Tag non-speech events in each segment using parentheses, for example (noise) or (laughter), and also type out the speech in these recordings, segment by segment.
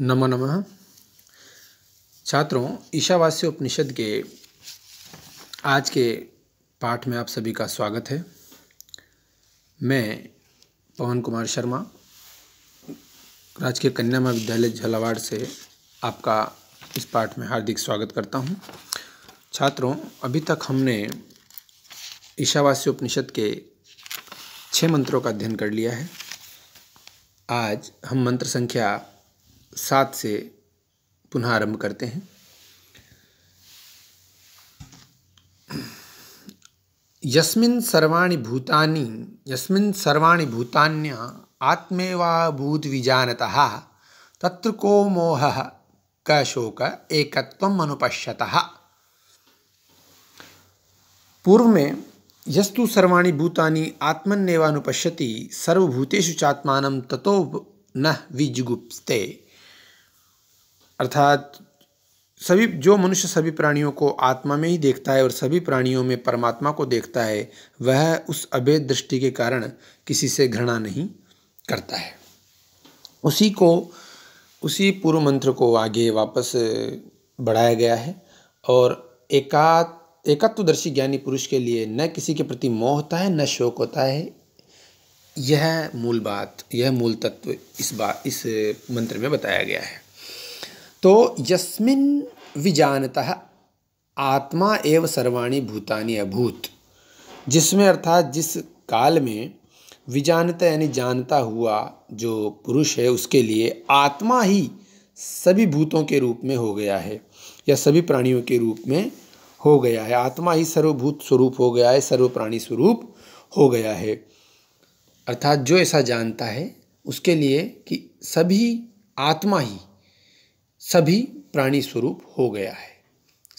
नमो नम छात्रों ईशावास्य उपनिषद के आज के पाठ में आप सभी का स्वागत है मैं पवन कुमार शर्मा राजकीय कन्या महाविद्यालय झलावाड़ से आपका इस पाठ में हार्दिक स्वागत करता हूं छात्रों अभी तक हमने ईशावास्य उपनिषद के छः मंत्रों का अध्ययन कर लिया है आज हम मंत्र संख्या सात से पुनः आरंभ करते हैं यस्मिन सर्वाणि भूतानि यस्मिन सर्वाणि भूतान्य आत्मेवा भूत विजानता तत्र को मोह क शोक एकत्व अनुपश्यत पूर्व में यस्तु सर्वाणी भूतानि आत्मन्नेवानुपश्यति सर्वभूतेषु चात्मानं ततो न विजुगुप्ते अर्थात सभी जो मनुष्य सभी प्राणियों को आत्मा में ही देखता है और सभी प्राणियों में परमात्मा को देखता है वह उस अभेद दृष्टि के कारण किसी से घृणा नहीं करता है उसी को उसी पूर्व मंत्र को आगे वापस बढ़ाया गया है और एका एकत्वदर्शी ज्ञानी पुरुष के लिए न किसी के प्रति मोह होता है न शोक होता है यह मूल बात यह मूल तत्व इस बात इस मंत्र में बताया गया है तो यस्मिन विजानतः आत्मा एवं सर्वाणी भूतानी अभूत जिसमें अर्थात जिस काल में विजानता यानी जानता हुआ जो पुरुष है उसके लिए आत्मा ही सभी भूतों के रूप में हो गया है या सभी प्राणियों के रूप में हो गया है आत्मा ही सर्वभूत स्वरूप हो गया है सर्व प्राणी स्वरूप हो गया है अर्थात जो ऐसा जानता है उसके लिए कि सभी आत्मा ही सभी प्राणी स्वरूप हो गया है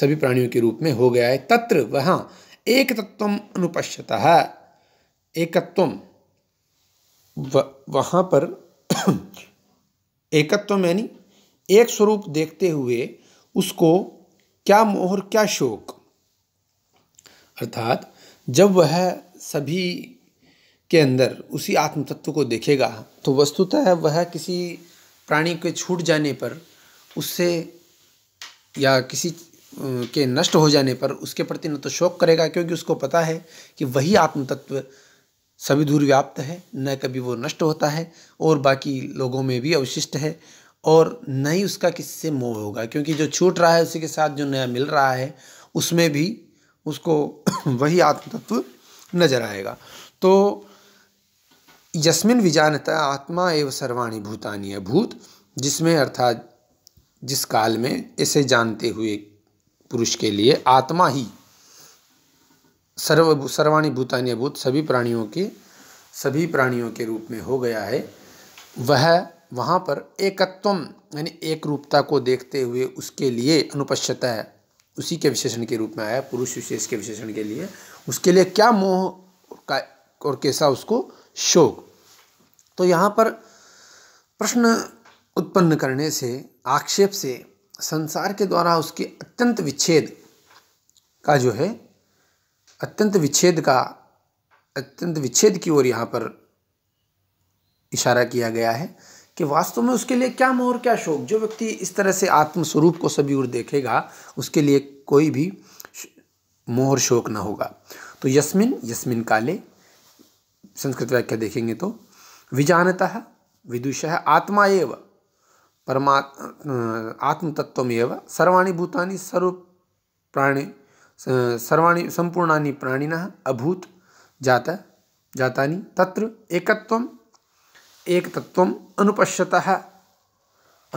सभी प्राणियों के रूप में हो गया है तत्र वहाँ एक तत्व अनुपश्यत एकत्व वहाँ पर (clears throat) एकत्व यानी एक स्वरूप देखते हुए उसको क्या मोहर क्या शोक अर्थात जब वह सभी के अंदर उसी आत्मतत्व को देखेगा तो वस्तुतः वह किसी प्राणी के छूट जाने पर उससे या किसी के नष्ट हो जाने पर उसके प्रति न तो शोक करेगा क्योंकि उसको पता है कि वही आत्म तत्व सभी दूर व्याप्त है न कभी वो नष्ट होता है और बाकी लोगों में भी अवशिष्ट है और न ही उसका किसी से मोह होगा क्योंकि जो छूट रहा है उसी के साथ जो नया मिल रहा है उसमें भी उसको (clears throat) वही आत्म तत्व नजर आएगा तो यस्मिन विजानता आत्मा एवं सर्वाणी भूतानी है भूत जिसमें अर्थात जिस काल में इसे जानते हुए पुरुष के लिए आत्मा ही सर्व सर्वाणी भूतान्य भूत सभी प्राणियों के सभी प्राणियों के रूप में हो गया है वह वहाँ पर एकत्वम यानी एक रूपता को देखते हुए उसके लिए अनुपश्यत है उसी के विशेषण के रूप में आया पुरुष विशेष के विशेषण के लिए उसके लिए क्या मोह का और कैसा उसको शोक तो यहाँ पर प्रश्न उत्पन्न करने से आक्षेप से संसार के द्वारा उसके अत्यंत विच्छेद का जो है अत्यंत विच्छेद का अत्यंत विच्छेद की ओर यहाँ पर इशारा किया गया है कि वास्तव में उसके लिए क्या मोहर क्या शोक जो व्यक्ति इस तरह से आत्मस्वरूप को सभी ओर देखेगा उसके लिए कोई भी मोहर शोक ना होगा तो यस्मिन यस्मिन काले संस्कृत व्याख्या देखेंगे तो विजानता विदुष आत्मा एवं परमा आत्म तत्वमेव सर्वाणि भूतानि सर्व प्राणी सर्वाणी संपूर्णानि प्राणिनः अभूत जात जाता जातानि तत्र एक एकतत्वम् अनुपश्यत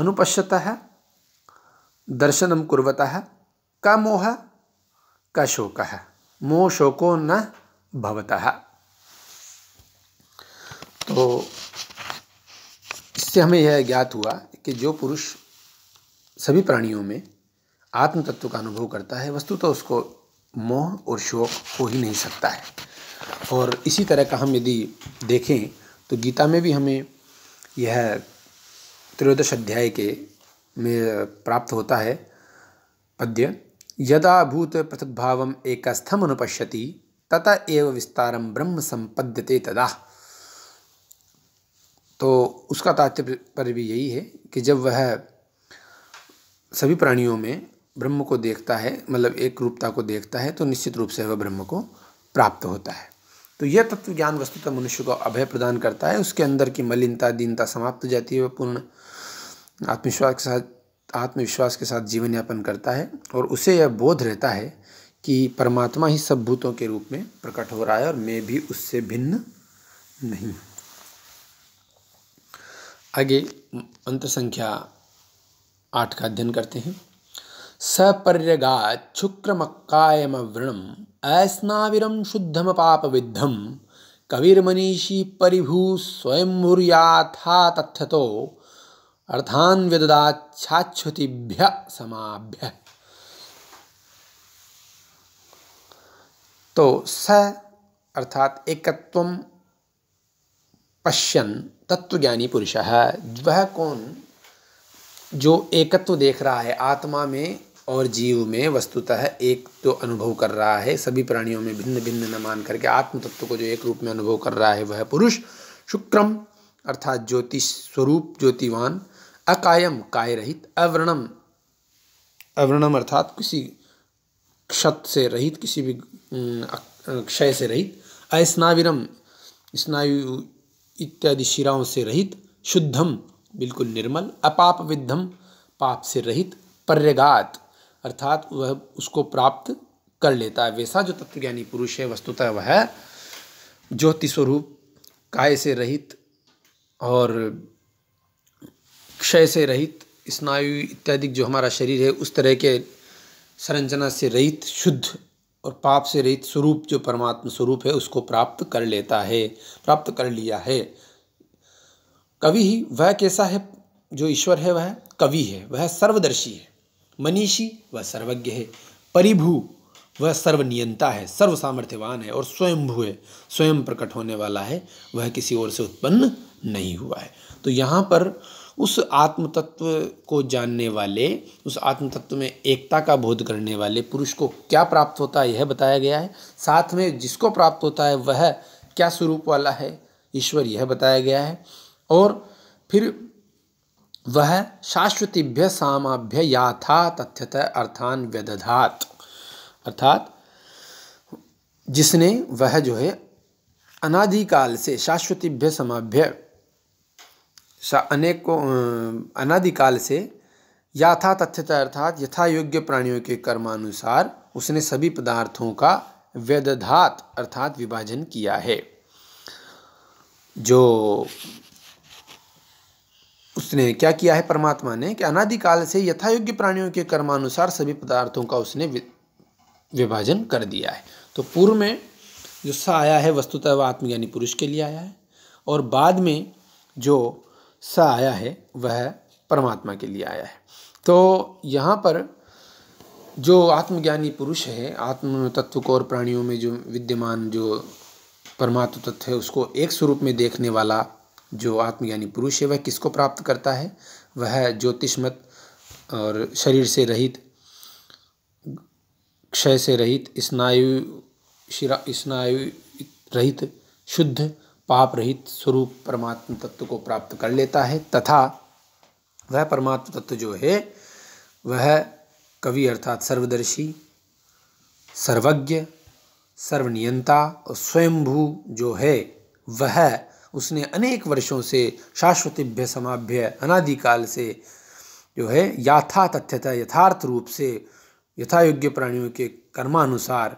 अनुपश्यत दर्शन कुरत का मोह का शोक मोह शोको न भवतः तो इससे हमें यह ज्ञात हुआ कि जो पुरुष सभी प्राणियों में आत्म तत्व का अनुभव करता है वस्तुतः तो उसको मोह और शोक हो ही नहीं सकता है और इसी तरह का हम यदि देखें तो गीता में भी हमें यह त्रयोदश अध्याय के में प्राप्त होता है पद्य यदा भूत पृथ्भाव एकस्थम अनुपश्यति तथा एव विस्तारम ब्रह्म संपद्यते तदा तो उसका तात्पर्य भी यही है कि जब वह सभी प्राणियों में ब्रह्म को देखता है मतलब एक रूपता को देखता है तो निश्चित रूप से वह ब्रह्म को प्राप्त होता है तो यह तत्व ज्ञान वस्तुतः मनुष्य को अभय प्रदान करता है उसके अंदर की मलिनता दीनता समाप्त हो जाती है वह पूर्ण आत्मविश्वास के साथ आत्मविश्वास के साथ जीवन यापन करता है और उसे यह बोध रहता है कि परमात्मा ही सब भूतों के रूप में प्रकट हो रहा है और मैं भी उससे भिन्न नहीं हूँ आगे अंतर संख्या आठ का अध्ययन करते हैं सपर्यगा क्षुक्रमक्कायम वृणम ऐस्नाविरम शुद्धम पाप विद्धम कविर्मनीषी परिभू था तथ्यतो अर्थान विददाच्छाच्छ्युतिभ्य समाभ्य तो स अर्थात एकत्वम पश्यन तत्वज्ञानी पुरुष है वह कौन जो एकत्व देख रहा है आत्मा में और जीव में वस्तुतः एक तो अनुभव कर रहा है सभी प्राणियों में भिन्न भिन्न न मान करके आत्म तत्व को जो एक रूप में अनुभव कर रहा है वह पुरुष शुक्रम अर्थात ज्योति स्वरूप ज्योतिवान अकायम काय रहित अवर्णम अवर्णम अर्थात किसी क्षत से रहित किसी भी क्षय से रहित अस्नाविरम स्नायु इत्यादि शिराओं से रहित शुद्धम बिल्कुल निर्मल अपाप विद्धम पाप से रहित पर्यगात अर्थात वह उसको प्राप्त कर लेता है वैसा जो तत्वज्ञानी पुरुष है वस्तुतः वह ज्योति स्वरूप काय से रहित और क्षय से रहित स्नायु इत्यादि जो हमारा शरीर है उस तरह के संरचना से रहित शुद्ध और पाप से रहित स्वरूप जो परमात्मा स्वरूप है उसको प्राप्त कर लेता है प्राप्त कर लिया है कवि ही वह कैसा है जो ईश्वर है वह कवि है वह सर्वदर्शी है मनीषी वह सर्वज्ञ है परिभू वह सर्वनियंता है सर्व सामर्थ्यवान है और स्वयंभू है स्वयं प्रकट होने वाला है वह किसी और से उत्पन्न नहीं हुआ है तो यहाँ पर उस आत्म तत्व को जानने वाले उस आत्म तत्व में एकता का बोध करने वाले पुरुष को क्या प्राप्त होता है यह बताया गया है साथ में जिसको प्राप्त होता है वह क्या स्वरूप वाला है ईश्वर यह बताया गया है और फिर वह शाश्वतीभ्य सामाभ्य याथा तथ्यतः अर्थान व्यदधात अर्थात जिसने वह जो है अनादिकाल से शाश्वतीभ्य समाभ्य अनेकों अनादिकाल से याथा तथ्यता अर्थात यथा योग्य प्राणियों के कर्मानुसार उसने सभी पदार्थों का व्यदधात अर्थात विभाजन किया है जो उसने क्या किया है परमात्मा ने कि अनादिकाल से यथा योग्य प्राणियों के कर्मानुसार सभी पदार्थों का उसने विभाजन कर दिया है तो पूर्व में जो सा आया है वस्तुतः आत्मज्ञानी पुरुष के लिए आया है और बाद में जो सा आया है वह परमात्मा के लिए आया है तो यहाँ पर जो आत्मज्ञानी पुरुष है आत्म तत्व को और प्राणियों में जो विद्यमान जो परमात्म तत्व है उसको एक स्वरूप में देखने वाला जो आत्मज्ञानी पुरुष है वह किसको प्राप्त करता है वह ज्योतिषमत और शरीर से रहित क्षय से रहित स्नायु शिरा स्नायु रहित शुद्ध पाप रहित स्वरूप परमात्म तत्व को प्राप्त कर लेता है तथा वह परमात्म तत्व जो है वह कवि अर्थात सर्वदर्शी सर्वज्ञ सर्वनियंता और स्वयंभू जो है वह उसने अनेक वर्षों से शाश्वतभ्य समाभ्य अनादिकाल से जो है याथा तथ्यता यथार्थ रूप से यथायोग्य प्राणियों के कर्मानुसार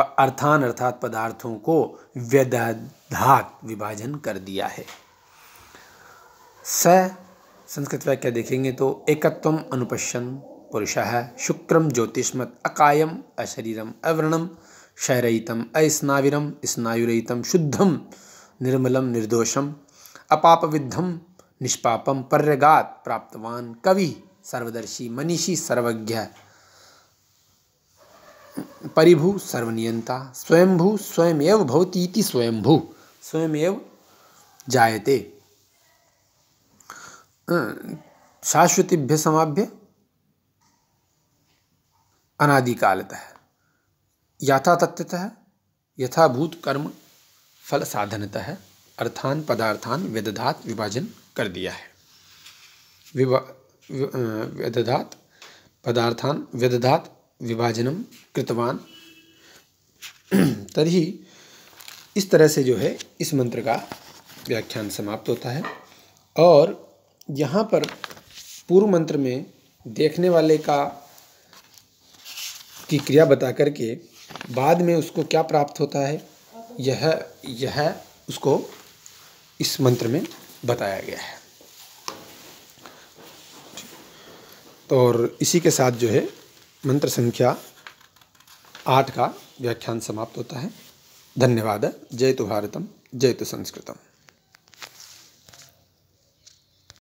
अर्थान अर्थात पदार्थों को व्यदात विभाजन कर दिया है स संस्कृत वाक्य देखेंगे तो एकत्वम अनुपश्यन पुरुष है शुक्रम ज्योतिषमत अकायम अशरीरम अवर्णम क्षयरहितम अस्नाविरम स्नायुरहितम शुद्धम निर्मलम निर्दोषम अपापविद्धम निष्पापम पर्यगात प्राप्तवान कवि सर्वदर्शी मनीषी सर्वज्ञ परिभू सर्वनियंता स्वयंभू स्वयमेव भवती स्वयंभू स्वयमेव जायते शाश्वतीभ्य समाभ्य अनादिकालतः यथा तथ्यतः यथाभूत कर्म फल साधनतः अर्थान पदार्थान व्यदधात विभाजन कर दिया है विभा व्यदधात पदार्थान व्यदधात विभाजनम कृतवान तरी इस तरह से जो है इस मंत्र का व्याख्यान समाप्त होता है और यहाँ पर पूर्व मंत्र में देखने वाले का की क्रिया बता करके बाद में उसको क्या प्राप्त होता है यह यह उसको इस मंत्र में बताया गया है तो और इसी के साथ जो है मंत्र संख्या आठ का व्याख्यान समाप्त होता है धन्यवाद जय तो भारतम जय तो संस्कृतम